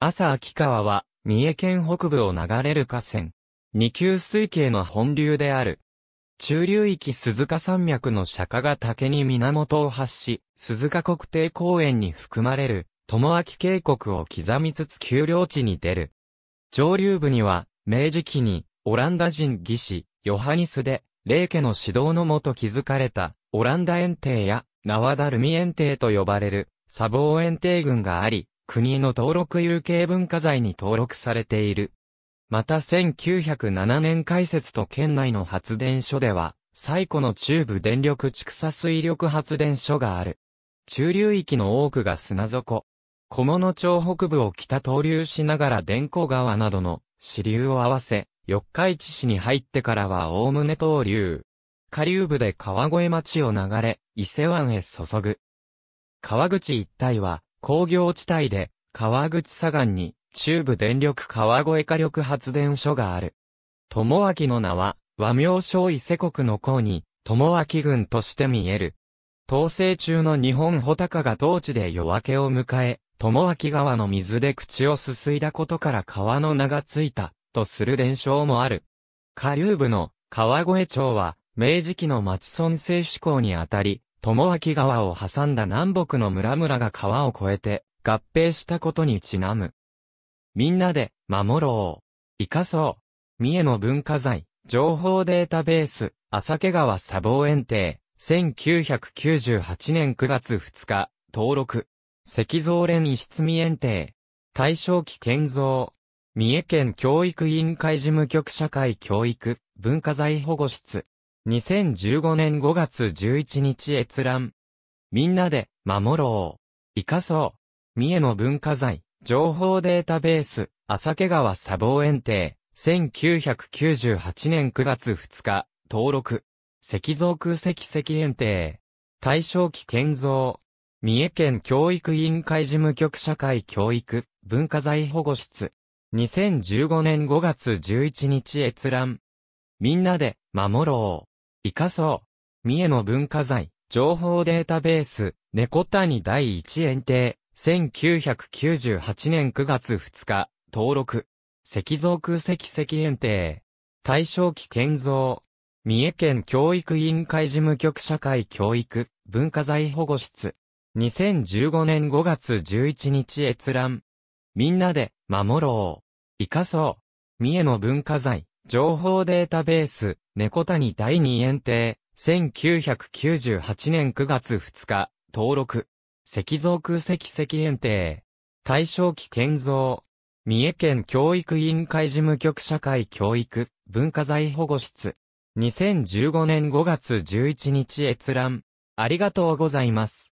朝秋川は、三重県北部を流れる河川。二級水系の本流である。中流域鈴鹿山脈の釈迦が竹に源を発し、鈴鹿国定公園に含まれる、友明渓谷を刻みつつ丘陵地に出る。上流部には、明治期に、オランダ人技師、ヨハニスで、霊家の指導のもと築かれた、オランダ園庭や、縄田ルミ園庭と呼ばれる、砂防園庭群があり、国の登録有形文化財に登録されている。また1907年開設と県内の発電所では、最古の中部電力畜産水力発電所がある。中流域の多くが砂底。小物町北部を北投流しながら電光川などの支流を合わせ、四日市市に入ってからは概ね東流。下流部で川越町を流れ、伊勢湾へ注ぐ。川口一帯は、工業地帯で、川口左岸に、中部電力川越火力発電所がある。友明の名は、和名小伊勢国の孔に、友明軍として見える。統制中の日本穂高が当地で夜明けを迎え、友明川の水で口をすすいだことから川の名がついた、とする伝承もある。下流部の川越町は、明治期の松村製志向にあたり、友明川を挟んだ南北の村々が川を越えて合併したことにちなむ。みんなで守ろう。生かそう。三重の文化財、情報データベース、浅毛川砂防園庭、1998年9月2日、登録。石像連遺室三園庭。大正期建造。三重県教育委員会事務局社会教育文化財保護室。2015年5月11日閲覧。みんなで、守ろう。生かそう。三重の文化財、情報データベース、浅毛川砂防園庭、1998年9月2日、登録。石造空石石園庭。対象期建造。三重県教育委員会事務局社会教育、文化財保護室。2015年5月11日閲覧。みんなで、守ろう。生かそう。三重の文化財、情報データベース、猫谷第一園庭、1998年9月2日、登録。石像空石石園庭。大正期建造。三重県教育委員会事務局社会教育、文化財保護室。2015年5月11日閲覧。みんなで、守ろう。生かそう。三重の文化財、情報データベース、猫谷第2園庭、1998年9月2日、登録。石像空石石園庭。対象期建造。三重県教育委員会事務局社会教育、文化財保護室。2015年5月11日閲覧。ありがとうございます。